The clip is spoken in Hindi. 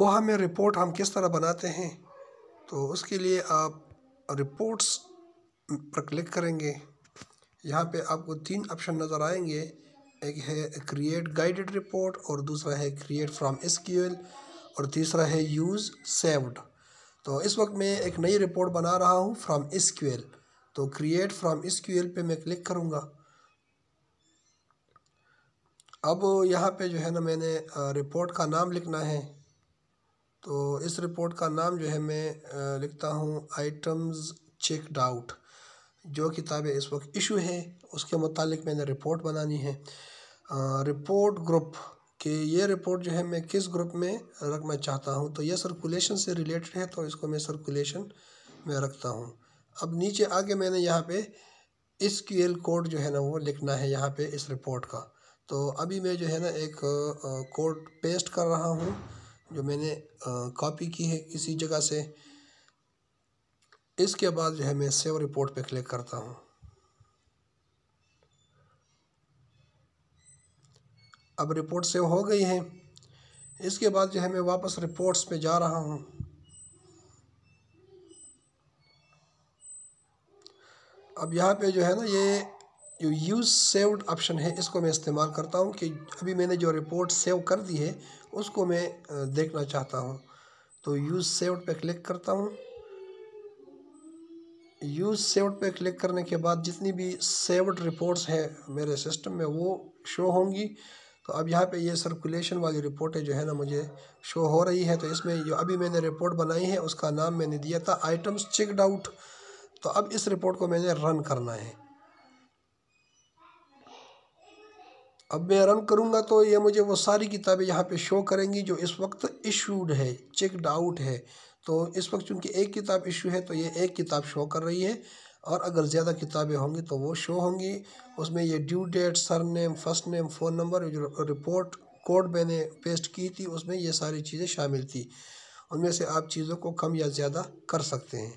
कोहा में रिपोर्ट हम किस तरह बनाते हैं तो उसके लिए आप रिपोर्ट्स पर क्लिक करेंगे यहाँ पे आपको तीन ऑप्शन नज़र आएंगे एक है क्रिएट गाइडेड रिपोर्ट और दूसरा है क्रिएट फ्रॉम एस और तीसरा है यूज़ सेव्ड तो इस वक्त मैं एक नई रिपोर्ट बना रहा हूँ फ्रॉम एस तो क्रिएट फ्रॉम एसक्यूएल पे मैं क्लिक करूँगा अब यहाँ पे जो है ना मैंने रिपोर्ट का नाम लिखना है तो इस रिपोर्ट का नाम जो है मैं लिखता हूँ आइटम्स चेक आउट जो किताबें इस वक्त इशू हैं उसके मुतालिक मैंने रिपोर्ट बनानी है आ, रिपोर्ट ग्रुप कि ये रिपोर्ट जो है मैं किस ग्रुप में रखना चाहता हूँ तो ये सर्कुलेशन से रिलेटेड है तो इसको मैं सर्कुलेशन में रखता हूँ अब नीचे आगे मैंने यहाँ पे इस कोड जो है ना वो लिखना है यहाँ पे इस रिपोर्ट का तो अभी मैं जो है ना एक कोड पेस्ट कर रहा हूँ जो मैंने कॉपी की है किसी जगह से इसके बाद जो है मैं सेव रिपोर्ट पे क्लिक करता हूँ अब रिपोर्ट सेव हो गई है इसके बाद जो है मैं वापस रिपोर्ट्स पे जा रहा हूँ अब यहाँ पे जो है ना ये जो यूज़ सेव्ड ऑप्शन है इसको मैं इस्तेमाल करता हूँ कि अभी मैंने जो रिपोर्ट सेव कर दी है उसको मैं देखना चाहता हूँ तो यूज़ सेव्ड पे क्लिक करता हूँ यूज़ सेव्ड पे क्लिक करने के बाद जितनी भी सेव्ड रिपोर्ट्स हैं मेरे सिस्टम में वो शो होंगी तो अब यहाँ पे ये सर्कुलेशन वाली रिपोर्टें जो है ना मुझे शो हो रही है तो इसमें जो अभी मैंने रिपोर्ट बनाई है उसका नाम मैंने दिया था आइटम्स चेकड आउट तो अब इस रिपोर्ट को मैंने रन करना है अब मैं रन करूँगा तो ये मुझे वो सारी किताबें यहाँ पे शो करेंगी जो इस वक्त इशूड है चेकड आउट है तो इस वक्त चूँकि एक किताब इशू है तो ये एक किताब शो कर रही है और अगर ज़्यादा किताबें होंगी तो वो शो होंगी उसमें ये due date sir name first name phone number जो रिपोर्ट कोड मैंने पेस्ट की थी उसमें ये सारी चीज़ें शामिल थी उनमें से आप चीज़ों को कम या ज़्यादा कर सकते हैं